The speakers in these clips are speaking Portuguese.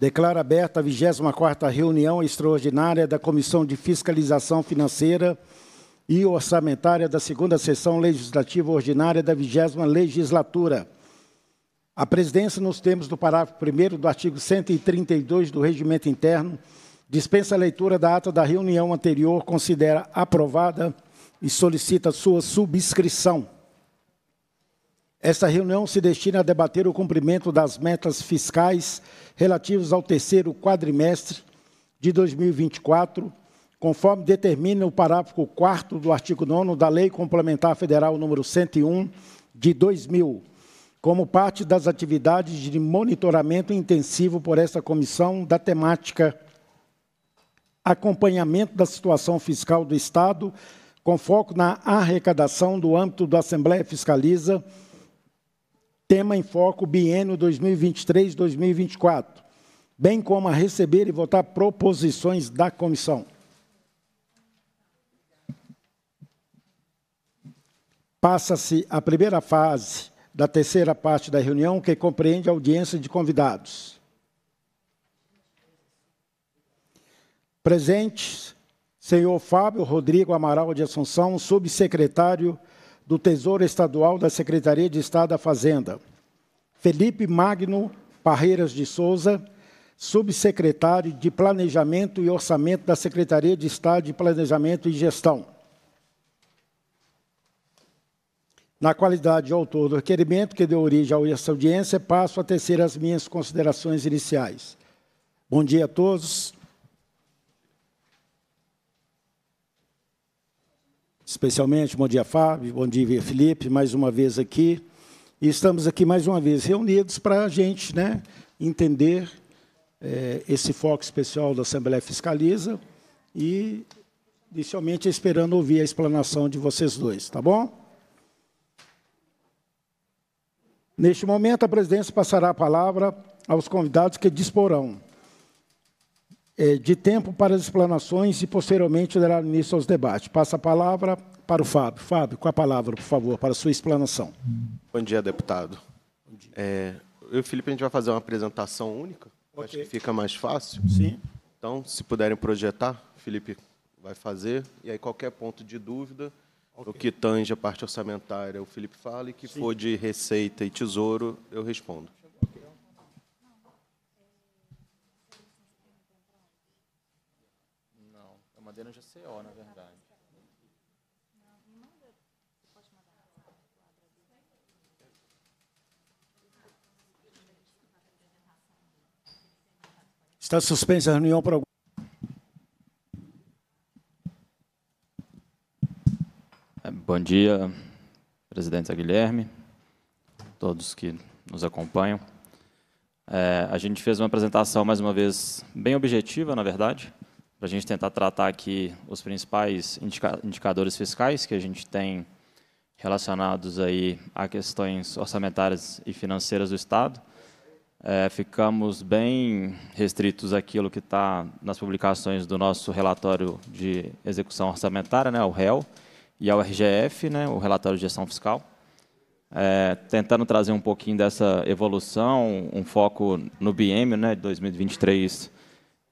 Declaro aberta a 24ª reunião extraordinária da Comissão de Fiscalização Financeira e Orçamentária da Segunda Sessão Legislativa Ordinária da 20 Legislatura. A presidência, nos termos do parágrafo 1 do artigo 132 do Regimento Interno, dispensa a leitura da ata da reunião anterior, considera aprovada e solicita sua subscrição. Esta reunião se destina a debater o cumprimento das metas fiscais relativas ao terceiro quadrimestre de 2024, conforme determina o parágrafo 4 do artigo 9 da Lei Complementar Federal número 101 de 2000, como parte das atividades de monitoramento intensivo por esta comissão da temática acompanhamento da situação fiscal do Estado, com foco na arrecadação do âmbito da Assembleia Fiscaliza tema em foco biênio 2023-2024, bem como a receber e votar proposições da comissão. Passa-se a primeira fase da terceira parte da reunião, que compreende a audiência de convidados. Presentes, senhor Fábio Rodrigo Amaral de Assunção, subsecretário do Tesouro Estadual da Secretaria de Estado da Fazenda, Felipe Magno Parreiras de Souza, subsecretário de Planejamento e Orçamento da Secretaria de Estado de Planejamento e Gestão. Na qualidade de autor do requerimento que deu origem a essa audiência, passo a tecer as minhas considerações iniciais. Bom dia a todos. especialmente. Bom dia, Fábio. Bom dia, Felipe, mais uma vez aqui. E estamos aqui mais uma vez reunidos para a gente né, entender é, esse foco especial da Assembleia Fiscaliza e, inicialmente, esperando ouvir a explanação de vocês dois, tá bom? Neste momento, a presidência passará a palavra aos convidados que disporão é, de tempo para as explanações e, posteriormente, dará início aos debates. Passa a palavra para o Fábio. Fábio, com a palavra, por favor, para a sua explanação. Bom dia, deputado. Bom dia. É, eu e o Felipe, a gente vai fazer uma apresentação única. Okay. Acho que fica mais fácil. Sim. Então, se puderem projetar, Felipe vai fazer. E aí, qualquer ponto de dúvida, okay. o que tange a parte orçamentária, o Felipe fala, e que Sim. for de receita e tesouro, eu respondo. coordena GCO, na verdade. Está suspensa a reunião para. algum... É, bom dia, presidente Guilherme, todos que nos acompanham. É, a gente fez uma apresentação, mais uma vez, bem objetiva, na verdade, para a gente tentar tratar aqui os principais indica indicadores fiscais que a gente tem relacionados aí a questões orçamentárias e financeiras do Estado. É, ficamos bem restritos àquilo que está nas publicações do nosso relatório de execução orçamentária, né, o REL, e ao RGF, né, o relatório de gestão fiscal. É, tentando trazer um pouquinho dessa evolução, um foco no BM né, de 2023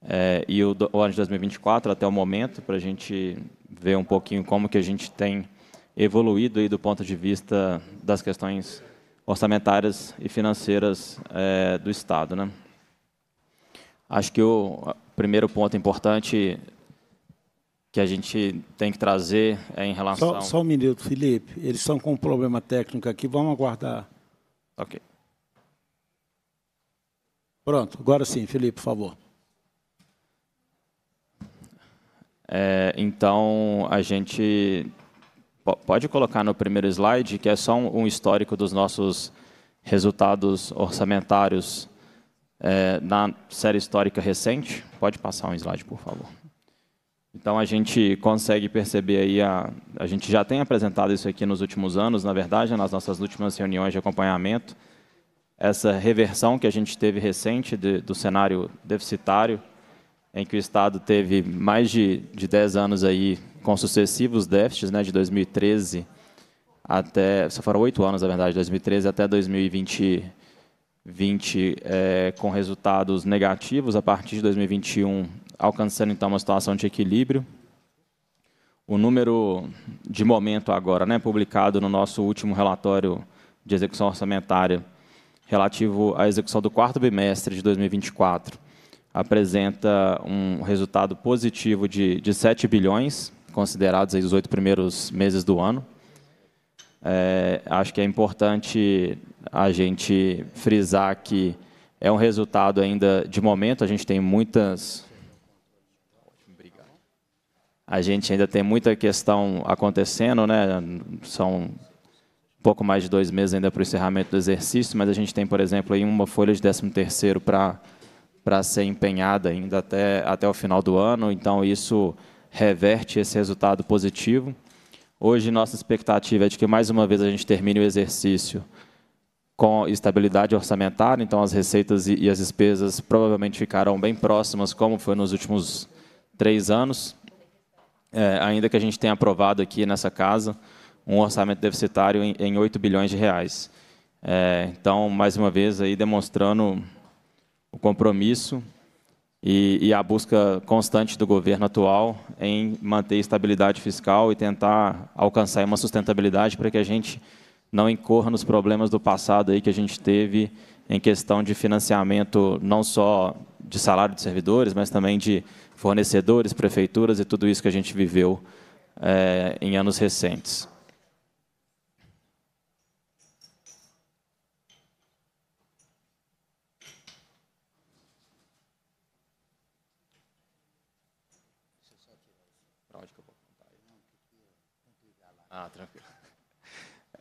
é, e o, o ano de 2024 até o momento, para a gente ver um pouquinho como que a gente tem evoluído aí do ponto de vista das questões orçamentárias e financeiras é, do Estado. Né? Acho que o primeiro ponto importante que a gente tem que trazer é em relação... Só, só um minuto, Felipe. Eles estão com um problema técnico aqui. Vamos aguardar. Ok. Pronto. Agora sim, Felipe, por favor. É, então, a gente pode colocar no primeiro slide, que é só um histórico dos nossos resultados orçamentários é, na série histórica recente. Pode passar um slide, por favor. Então, a gente consegue perceber aí, a, a gente já tem apresentado isso aqui nos últimos anos, na verdade, nas nossas últimas reuniões de acompanhamento, essa reversão que a gente teve recente de, do cenário deficitário em que o Estado teve mais de, de 10 anos aí com sucessivos déficits, né, de 2013 até, só foram oito anos, na verdade, 2013 até 2020, 20, é, com resultados negativos, a partir de 2021 alcançando, então, uma situação de equilíbrio. O número de momento agora, né, publicado no nosso último relatório de execução orçamentária, relativo à execução do quarto bimestre de 2024, apresenta um resultado positivo de, de 7 bilhões, considerados os oito primeiros meses do ano. É, acho que é importante a gente frisar que é um resultado ainda de momento, a gente tem muitas... A gente ainda tem muita questão acontecendo, né? são um pouco mais de dois meses ainda para o encerramento do exercício, mas a gente tem, por exemplo, aí uma folha de 13º para para ser empenhada ainda até, até o final do ano, então isso reverte esse resultado positivo. Hoje, nossa expectativa é de que, mais uma vez, a gente termine o exercício com estabilidade orçamentária, então as receitas e as despesas provavelmente ficarão bem próximas, como foi nos últimos três anos, é, ainda que a gente tenha aprovado aqui nessa casa um orçamento deficitário em, em 8 bilhões de reais. É, então, mais uma vez, aí demonstrando o compromisso e, e, a busca constante do governo atual em manter estabilidade fiscal e tentar alcançar uma sustentabilidade para que a gente não incorra nos problemas do passado aí que a gente teve em questão de financiamento não só de salário de servidores, mas também de fornecedores, prefeituras e tudo isso que a gente viveu é, em anos recentes.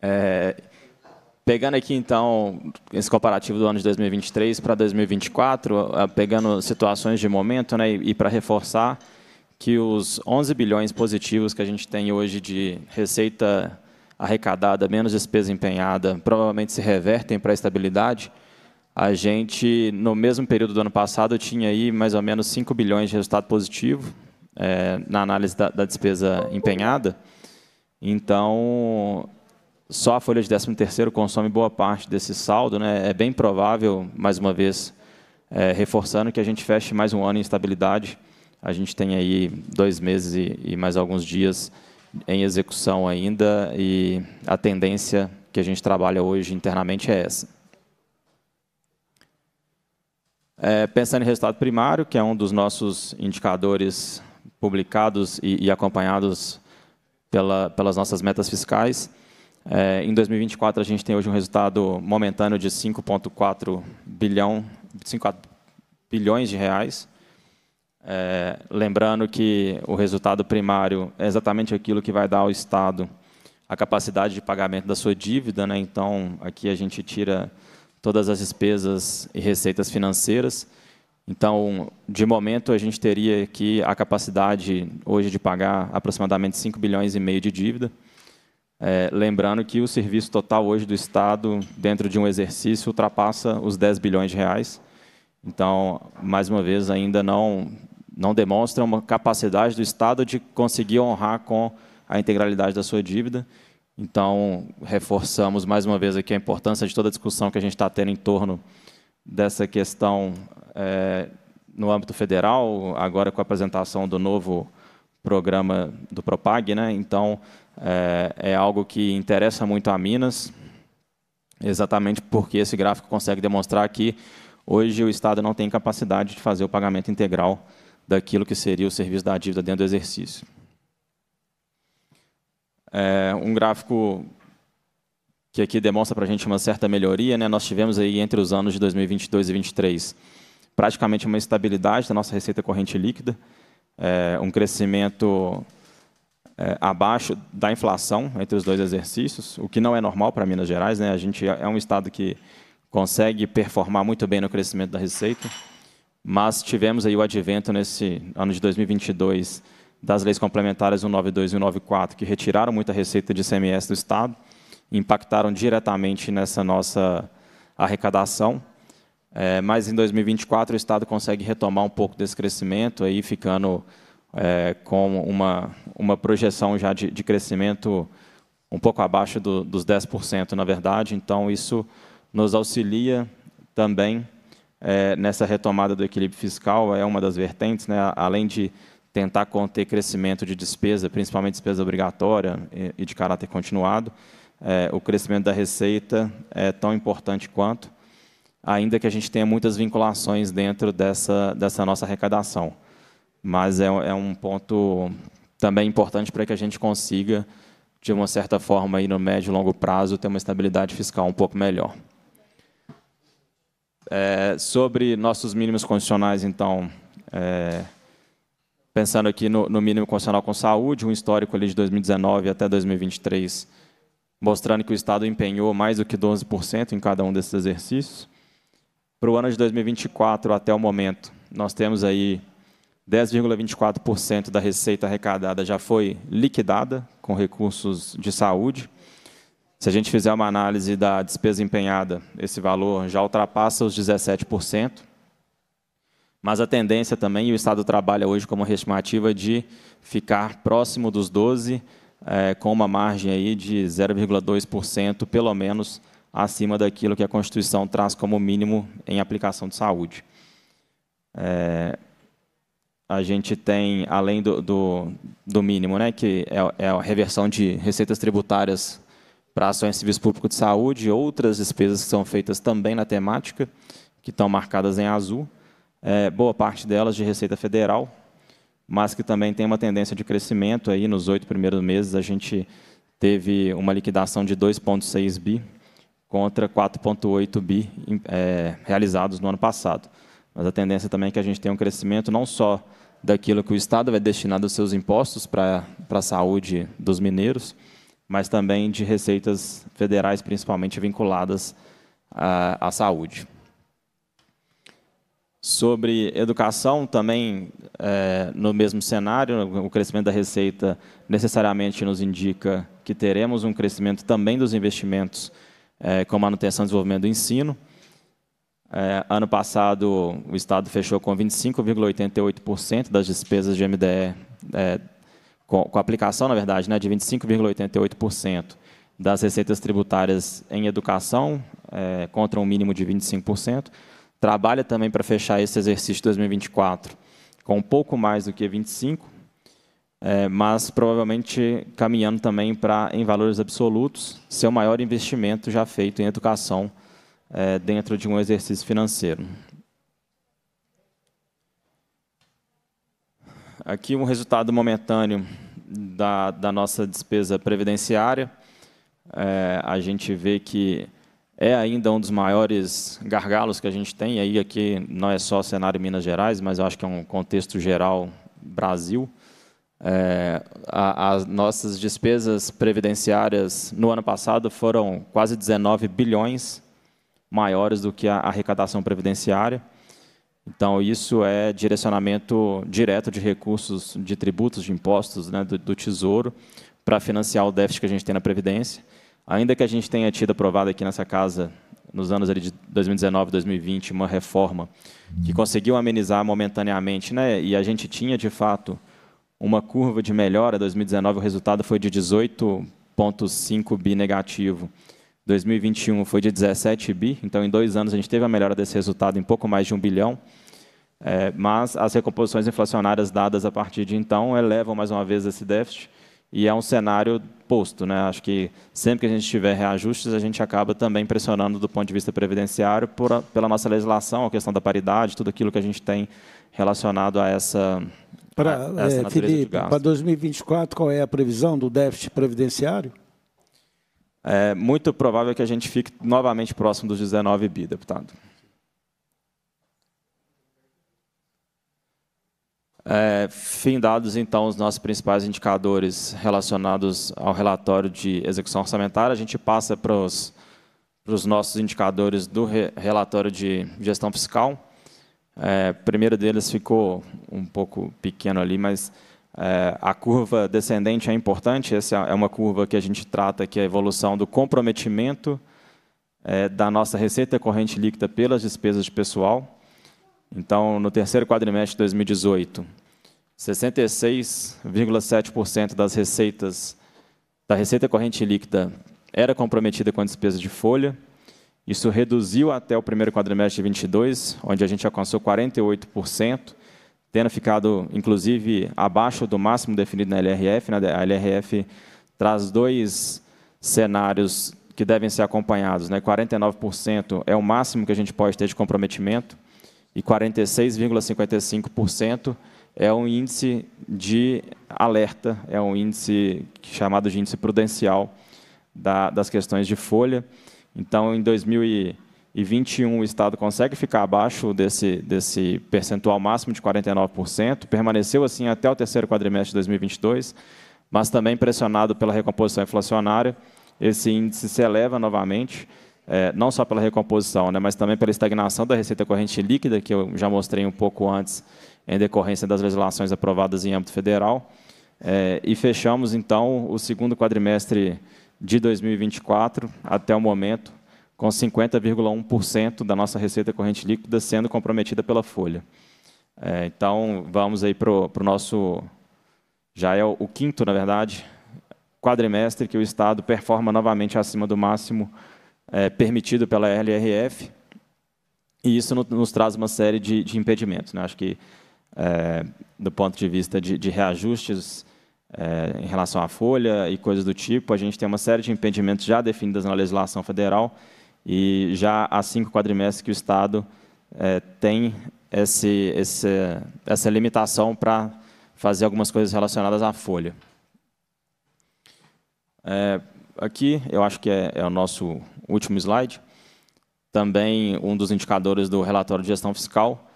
É, pegando aqui, então, esse comparativo do ano de 2023 para 2024, é, pegando situações de momento, né, e, para reforçar que os 11 bilhões positivos que a gente tem hoje de receita arrecadada, menos despesa empenhada, provavelmente se revertem para a estabilidade. A gente, no mesmo período do ano passado, tinha aí mais ou menos 5 bilhões de resultado positivo é, na análise da, da despesa empenhada. Então, só a folha de 13º consome boa parte desse saldo. Né? É bem provável, mais uma vez, é, reforçando que a gente feche mais um ano em estabilidade. A gente tem aí dois meses e, e mais alguns dias em execução ainda e a tendência que a gente trabalha hoje internamente é essa. É, pensando em resultado primário, que é um dos nossos indicadores publicados e, e acompanhados pela, pelas nossas metas fiscais, é, em 2024, a gente tem hoje um resultado momentâneo de 5,4 bilhão, 5 bilhões de reais. É, lembrando que o resultado primário é exatamente aquilo que vai dar ao Estado a capacidade de pagamento da sua dívida. Né? Então, aqui a gente tira todas as despesas e receitas financeiras. Então, de momento, a gente teria aqui a capacidade hoje de pagar aproximadamente 5 bilhões e meio de dívida. É, lembrando que o serviço total hoje do Estado, dentro de um exercício, ultrapassa os 10 bilhões de reais. Então, mais uma vez, ainda não, não demonstra uma capacidade do Estado de conseguir honrar com a integralidade da sua dívida. Então, reforçamos mais uma vez aqui a importância de toda a discussão que a gente está tendo em torno dessa questão é, no âmbito federal, agora com a apresentação do novo programa do PROPAG. Né? Então, é, é algo que interessa muito a Minas, exatamente porque esse gráfico consegue demonstrar que hoje o Estado não tem capacidade de fazer o pagamento integral daquilo que seria o serviço da dívida dentro do exercício. É um gráfico que aqui demonstra para a gente uma certa melhoria. Né? Nós tivemos aí entre os anos de 2022 e 2023 praticamente uma estabilidade da nossa receita corrente líquida, é, um crescimento é, abaixo da inflação entre os dois exercícios, o que não é normal para Minas Gerais. Né? A gente é, é um estado que consegue performar muito bem no crescimento da receita, mas tivemos aí o advento nesse ano de 2022 das leis complementares 192 e 194, que retiraram muita receita de CMS do estado, impactaram diretamente nessa nossa arrecadação. É, mas em 2024 o estado consegue retomar um pouco desse crescimento, aí ficando é, com uma, uma projeção já de, de crescimento um pouco abaixo do, dos 10%, na verdade. Então, isso nos auxilia também é, nessa retomada do equilíbrio fiscal, é uma das vertentes, né? além de tentar conter crescimento de despesa, principalmente despesa obrigatória e, e de caráter continuado, é, o crescimento da receita é tão importante quanto, ainda que a gente tenha muitas vinculações dentro dessa, dessa nossa arrecadação mas é, é um ponto também importante para que a gente consiga, de uma certa forma, aí no médio e longo prazo, ter uma estabilidade fiscal um pouco melhor. É, sobre nossos mínimos constitucionais, então, é, pensando aqui no, no, mínimo constitucional com saúde, um histórico ali de 2019 até 2023, mostrando que o Estado empenhou mais do que 12% em cada um desses exercícios. Para o ano de 2024, até o momento, nós temos aí 10,24% da receita arrecadada já foi liquidada com recursos de saúde. Se a gente fizer uma análise da despesa empenhada, esse valor já ultrapassa os 17%. Mas a tendência também, e o Estado trabalha hoje como estimativa de ficar próximo dos 12%, é, eh, com uma margem aí de 0,2%, pelo menos acima daquilo que a Constituição traz como mínimo em aplicação de saúde. É, a gente tem, além do, do, do mínimo, né, que é, é, a reversão de receitas tributárias para ações de serviço público de saúde, outras despesas que são feitas também na temática, que estão marcadas em azul, é, boa parte delas de receita federal, mas que também tem uma tendência de crescimento. Aí, nos oito primeiros meses, a gente teve uma liquidação de 2,6 bi contra 4,8 bi é, realizados no ano passado. Mas a tendência também é que a gente tenha um crescimento não só daquilo que o Estado vai destinar dos seus impostos para a saúde dos mineiros, mas também de receitas federais, principalmente vinculadas à, à saúde. Sobre educação, também é, no mesmo cenário, o crescimento da receita necessariamente nos indica que teremos um crescimento também dos investimentos é, com manutenção e desenvolvimento do ensino. É, ano passado, o Estado fechou com 25,88% das despesas de MDE, é, com, com, aplicação, na verdade, né, de 25,88% das receitas tributárias em educação, é, contra um mínimo de 25%. Trabalha também para fechar esse exercício 2024 com um pouco mais do que 25%, é, mas provavelmente caminhando também para, em valores absolutos, seu maior investimento já feito em educação é, dentro de um exercício financeiro. Aqui um resultado momentâneo da, da nossa despesa previdenciária. É, a gente vê que é ainda um dos maiores gargalos que a gente tem, e aí aqui não é só cenário Minas Gerais, mas eu acho que é um contexto geral Brasil. É, a, as nossas despesas previdenciárias no ano passado foram quase 19 bilhões, maiores do que a arrecadação previdenciária. Então, isso é direcionamento direto de recursos de tributos, de impostos né, do, do Tesouro para financiar o déficit que a gente tem na Previdência. Ainda que a gente tenha tido aprovado aqui nessa casa, nos anos de 2019 2020, uma reforma que conseguiu amenizar momentaneamente, né, e a gente tinha, de fato, uma curva de melhora, 2019 o resultado foi de 18,5 bi negativo 2021 foi de 17 bi, então em dois anos a gente teve a melhora desse resultado em pouco mais de um bilhão, é, mas as recomposições inflacionárias dadas a partir de então elevam mais uma vez esse déficit e é um cenário posto. Né? Acho que sempre que a gente tiver reajustes, a gente acaba também pressionando do ponto de vista previdenciário por, pela nossa legislação, a questão da paridade, tudo aquilo que a gente tem relacionado a essa, é, Felipe, para 2024, qual é a previsão do déficit previdenciário? é muito provável que a gente fique novamente próximo dos 19 bi, deputado. É, findados, então, os nossos principais indicadores relacionados ao relatório de execução orçamentária, a gente passa para os, para os nossos indicadores do re, relatório de gestão fiscal. É, o primeiro deles ficou um pouco pequeno ali, mas é, a curva descendente é importante, essa é uma curva que a gente trata que é a evolução do comprometimento é, da nossa receita corrente líquida pelas despesas de pessoal. Então, no terceiro quadrimestre de 2018, 66,7% das receitas da receita corrente líquida era comprometida com a despesa de folha. Isso reduziu até o primeiro quadrimestre de 22, onde a gente alcançou 48% tendo ficado, inclusive, abaixo do máximo definido na LRF. Né? A LRF traz dois cenários que devem ser acompanhados. Né? 49% é o máximo que a gente pode ter de comprometimento e 46,55% é um índice de alerta, é um índice chamado de índice prudencial da, das questões de folha. Então, em 2000 e 21 o Estado consegue ficar abaixo desse, desse percentual máximo de 49%, permaneceu assim até o terceiro quadrimestre de 2022, mas também pressionado pela recomposição inflacionária, esse índice se eleva novamente, é, não só pela recomposição, né, mas também pela estagnação da receita corrente líquida, que eu já mostrei um pouco antes, em decorrência das legislações aprovadas em âmbito federal. É, e fechamos, então, o segundo quadrimestre de 2024, até o momento, com 50,1% da nossa receita corrente líquida sendo comprometida pela folha. É, então, vamos aí para o nosso, já é o, o, quinto, na verdade, quadrimestre que o Estado performa novamente acima do máximo é, permitido pela LRF, e isso nos traz uma série de, de impedimentos. Né? Acho que, é, do ponto de vista de, de reajustes é, em relação à folha e coisas do tipo, a gente tem uma série de impedimentos já definidos na legislação federal, e já há cinco quadrimestres que o Estado é, tem esse, esse, essa limitação para fazer algumas coisas relacionadas à folha. É, aqui, eu acho que é, é, o nosso último slide, também um dos indicadores do relatório de gestão fiscal,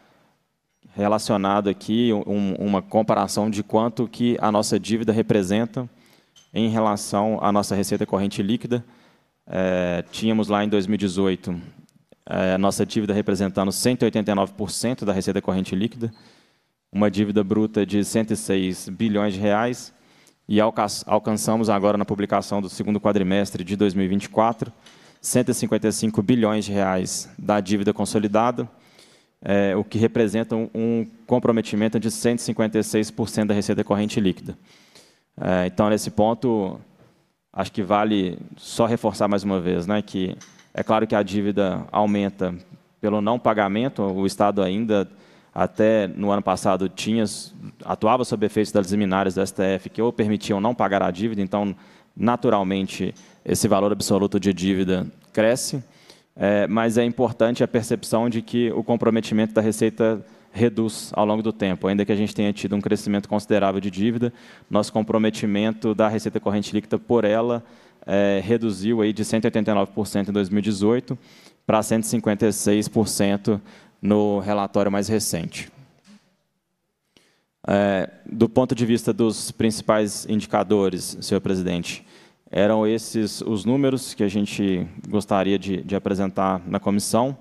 relacionado aqui um, uma comparação de quanto que a nossa dívida representa em relação à nossa receita corrente líquida, é, tínhamos lá em 2018 eh, a nossa dívida representando 189% da receita corrente líquida, uma dívida bruta de 106 bilhões de reais e alcançamos agora na publicação do segundo quadrimestre de 2024 155 bilhões de reais da dívida consolidada, é, o que representa um comprometimento de 156% da receita corrente líquida. É, então, nesse ponto, Acho que vale só reforçar mais uma vez, né, que é claro que a dívida aumenta pelo não pagamento, o Estado ainda até no ano passado tinha, atuava sob efeitos das liminárias do STF que ou permitiam não pagar a dívida, então naturalmente esse valor absoluto de dívida cresce, é, mas é importante a percepção de que o comprometimento da Receita reduz ao longo do tempo. Ainda que a gente tenha tido um crescimento considerável de dívida, nosso comprometimento da receita corrente líquida por ela é, reduziu aí de 189% em 2018 para 156% no relatório mais recente. É, do ponto de vista dos principais indicadores, senhor presidente, eram esses os números que a gente gostaria de, de apresentar na comissão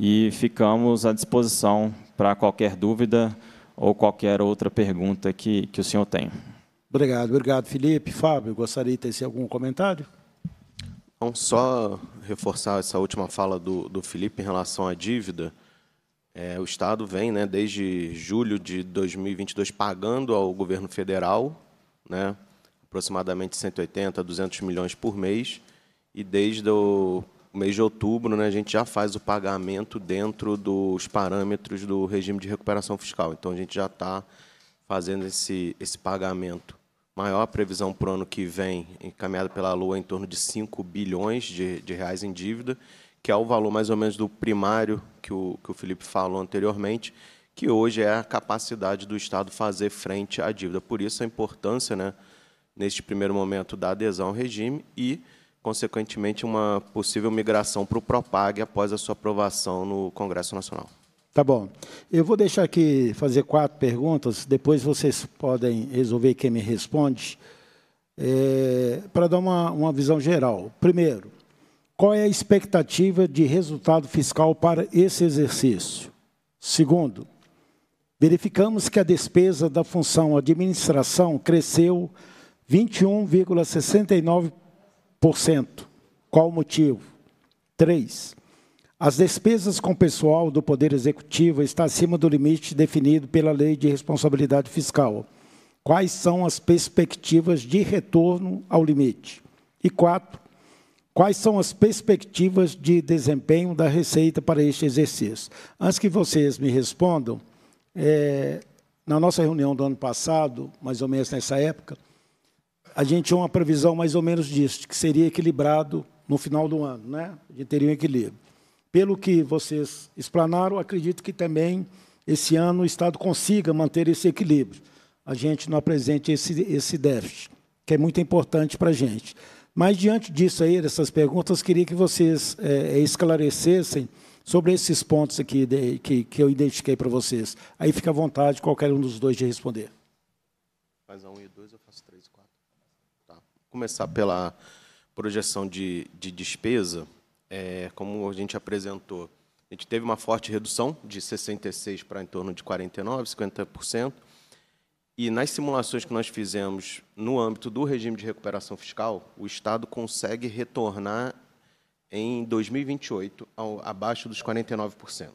e ficamos à disposição para qualquer dúvida ou qualquer outra pergunta que, que o senhor tenha. Obrigado, obrigado, Felipe. Fábio, gostaria de ter algum comentário? Então, só reforçar essa última fala do, do Felipe em relação à dívida. É, o Estado vem, né, desde julho de 2022, pagando ao governo federal né, aproximadamente 180 a 200 milhões por mês, e desde o o mês de outubro, né, a gente já faz o pagamento dentro dos parâmetros do regime de recuperação fiscal. Então, a gente já está fazendo esse, esse pagamento maior. previsão para o ano que vem, encaminhada pela Lua, em torno de 5 bilhões de, de reais em dívida, que é o valor mais ou menos do primário que o, que o Felipe falou anteriormente, que hoje é a capacidade do Estado fazer frente à dívida. Por isso, a importância, né, neste primeiro momento, da adesão ao regime e consequentemente, uma possível migração para o PROPAG após a sua aprovação no Congresso Nacional. Tá bom. Eu vou deixar aqui fazer quatro perguntas, depois vocês podem resolver quem me responde, é, para dar uma, uma visão geral. Primeiro, qual é a expectativa de resultado fiscal para esse exercício? Segundo, verificamos que a despesa da função administração cresceu 21,69% qual o motivo? Três. As despesas com pessoal do Poder Executivo está acima do limite definido pela Lei de Responsabilidade Fiscal. Quais são as perspectivas de retorno ao limite? E quatro, quais são as perspectivas de desempenho da Receita para este exercício? Antes que vocês me respondam, é, na nossa reunião do ano passado, mais ou menos nessa época, a gente tinha uma previsão mais ou menos disso, que seria equilibrado no final do ano, né? A gente teria um equilíbrio. Pelo que vocês explanaram, acredito que também esse ano o Estado consiga manter esse equilíbrio. A gente não apresente esse, esse déficit, que é muito importante para a gente. Mas, diante disso aí, dessas perguntas, queria que vocês é, é esclarecessem sobre esses pontos aqui de, que, que eu identifiquei para vocês. Aí fica à vontade, qualquer um dos dois de responder. Faz a um e dois, começar pela projeção de, de despesa. É, como a gente apresentou, a gente teve uma forte redução de 66 para em torno de 49, 50%. E nas simulações que nós fizemos no âmbito do regime de recuperação fiscal, o Estado consegue retornar em 2028 ao, abaixo dos 49%.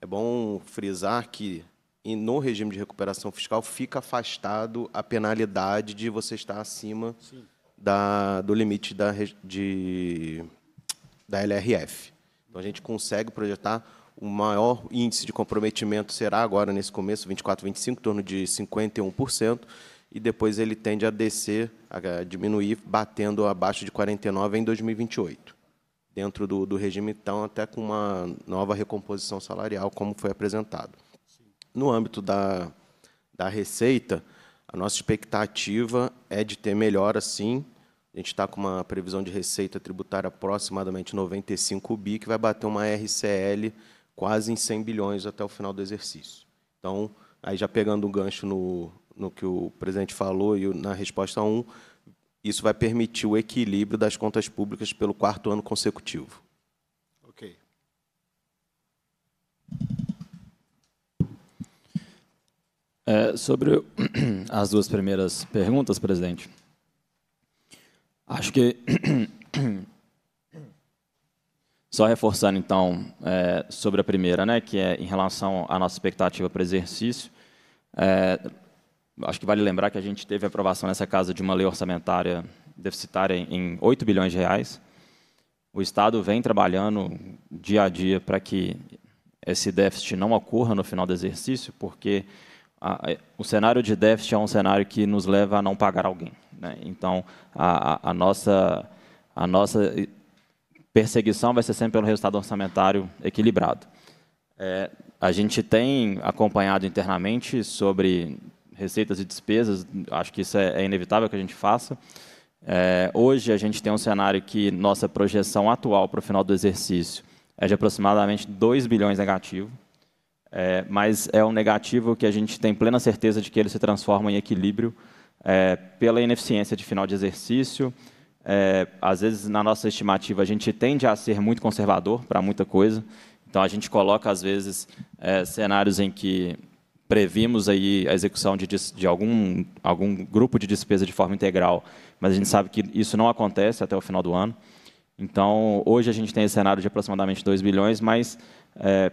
É bom frisar que e no regime de recuperação fiscal fica afastado a penalidade de você estar acima da, do limite da, de, da LRF. Então a gente consegue projetar o maior índice de comprometimento será agora nesse começo 24, 25, em torno de 51% e depois ele tende a descer, a diminuir, batendo abaixo de 49 em 2028 dentro do, do regime, então até com uma nova recomposição salarial como foi apresentado. No âmbito da, da receita, a nossa expectativa é de ter melhora, sim. A gente está com uma previsão de receita tributária aproximadamente 95 bi, que vai bater uma RCL quase em 100 bilhões até o final do exercício. Então, aí já pegando um gancho no, no que o presidente falou e na resposta 1, isso vai permitir o equilíbrio das contas públicas pelo quarto ano consecutivo. É, sobre as duas primeiras perguntas, presidente, acho que só reforçando então é, sobre a primeira, né, que é em relação à nossa expectativa para exercício, é, acho que vale lembrar que a gente teve aprovação nessa casa de uma lei orçamentária deficitária em 8 bilhões de reais. O Estado vem trabalhando dia a dia para que esse déficit não ocorra no final do exercício, porque a, o cenário de déficit é um cenário que nos leva a não pagar alguém. Né? Então, a, a, nossa, a nossa perseguição vai ser sempre pelo resultado orçamentário equilibrado. É, a gente tem acompanhado internamente sobre receitas e despesas, acho que isso é, é inevitável que a gente faça. É, hoje, a gente tem um cenário que nossa projeção atual para o final do exercício é de aproximadamente 2 bilhões negativo. É, mas é um negativo que a gente tem plena certeza de que ele se transforma em equilíbrio é, pela ineficiência de final de exercício. É, às vezes, na nossa estimativa, a gente tende a ser muito conservador para muita coisa. Então, a gente coloca, às vezes, é, cenários em que previmos aí a execução de, de, algum, algum grupo de despesa de forma integral, mas a gente sabe que isso não acontece até o final do ano. Então, hoje a gente tem esse cenário de aproximadamente 2 bilhões, mas é,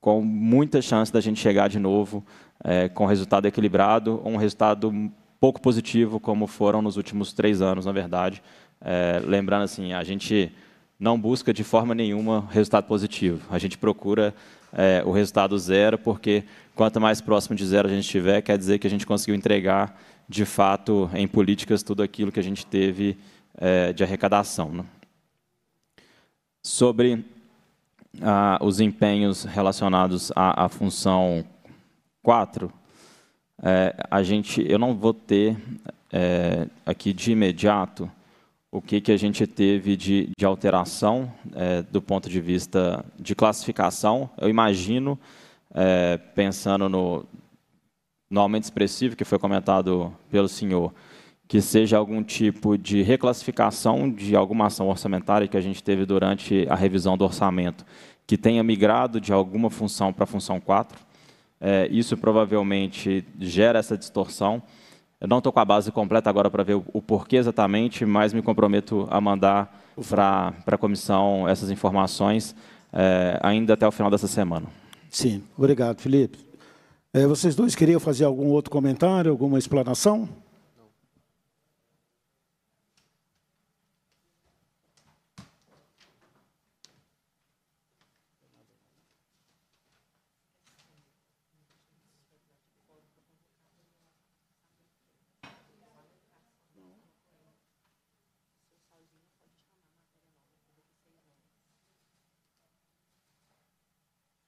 com muita chance da gente chegar de novo é, com resultado equilibrado, um resultado pouco positivo, como foram nos últimos três anos, na verdade. É, lembrando assim, a gente não busca de forma nenhuma resultado positivo. A gente procura é, o resultado zero, porque quanto mais próximo de zero a gente estiver, quer dizer que a gente conseguiu entregar, de fato, em políticas, tudo aquilo que a gente teve é, de arrecadação. Né? Sobre ah, os empenhos relacionados à, à função 4, é, a gente, eu não vou ter é, aqui de imediato o que, que a gente teve de, de alteração é, do ponto de vista de classificação. Eu imagino, é, pensando no, no aumento expressivo que foi comentado pelo senhor, que seja algum tipo de reclassificação de alguma ação orçamentária que a gente teve durante a revisão do orçamento, que tenha migrado de alguma função para a função 4. É, isso provavelmente gera essa distorção. Eu não estou com a base completa agora para ver o, o, porquê exatamente, mas me comprometo a mandar para a comissão essas informações é, ainda até o final dessa semana. Sim, obrigado, Felipe. É, vocês dois queriam fazer algum outro comentário, alguma explanação?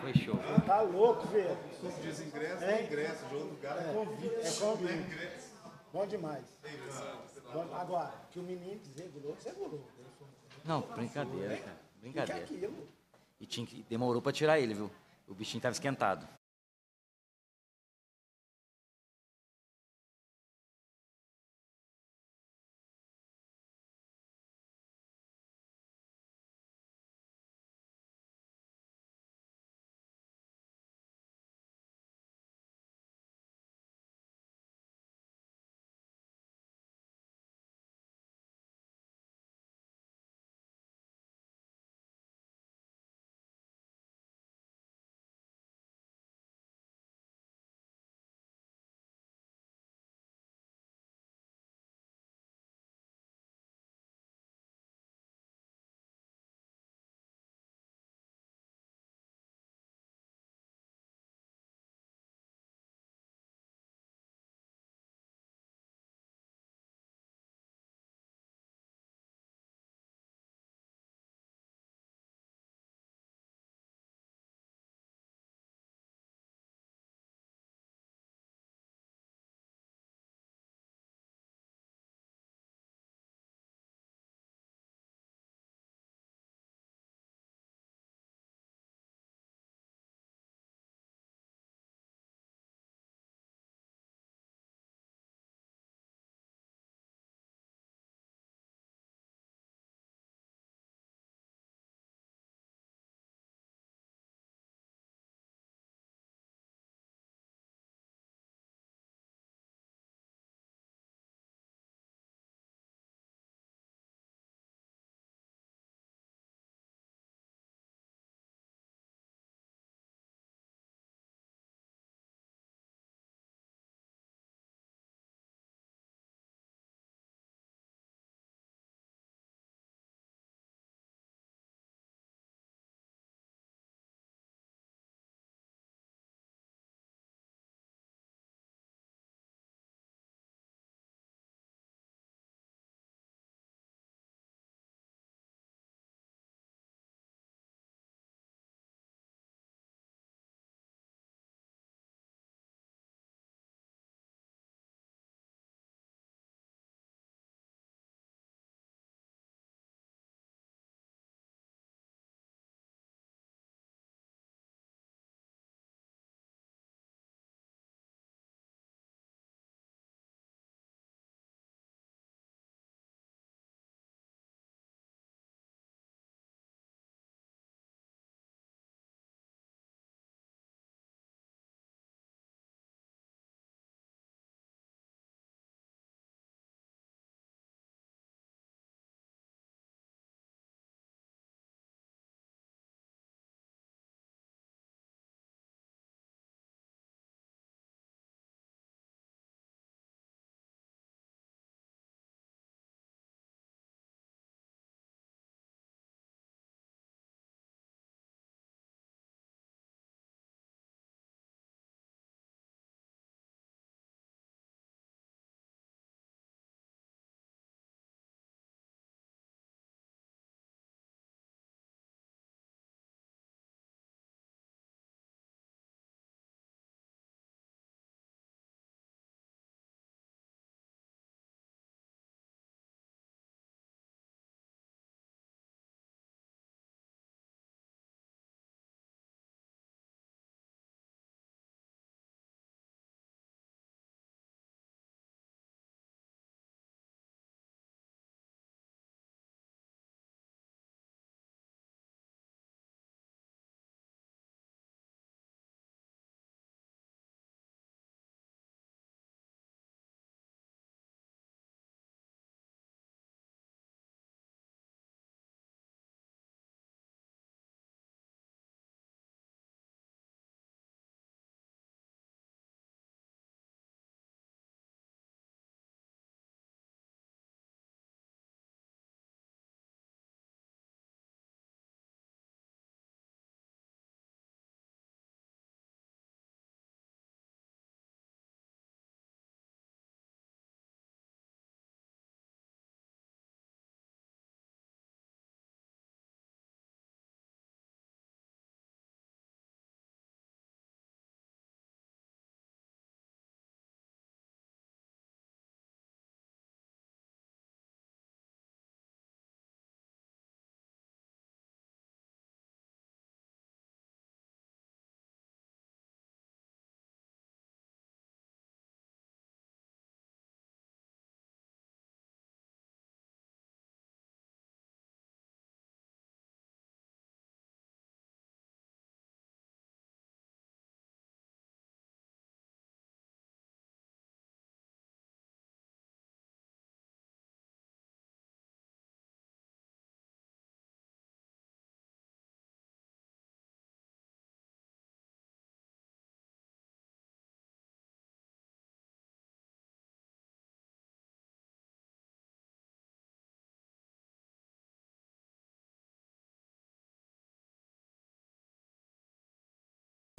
fechou Tá louco, velho. Como diz ingresso, é. é ingresso. Jogo do cara é, é convite. É convite. É ingresso. Bom demais. É Bom, agora, que o menino desregulou, desregulou. Não, brincadeira, cara. Brincadeira. E, tinha que, demorou pra tirar ele, viu? O bichinho tava esquentado.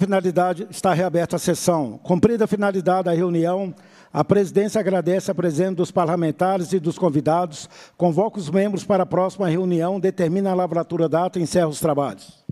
finalidade, está reaberta a sessão. Cumprida a finalidade da reunião, a presidência agradece a presença dos parlamentares e dos convidados, convoca os membros para a próxima reunião, determina a lavratura data e encerra os trabalhos.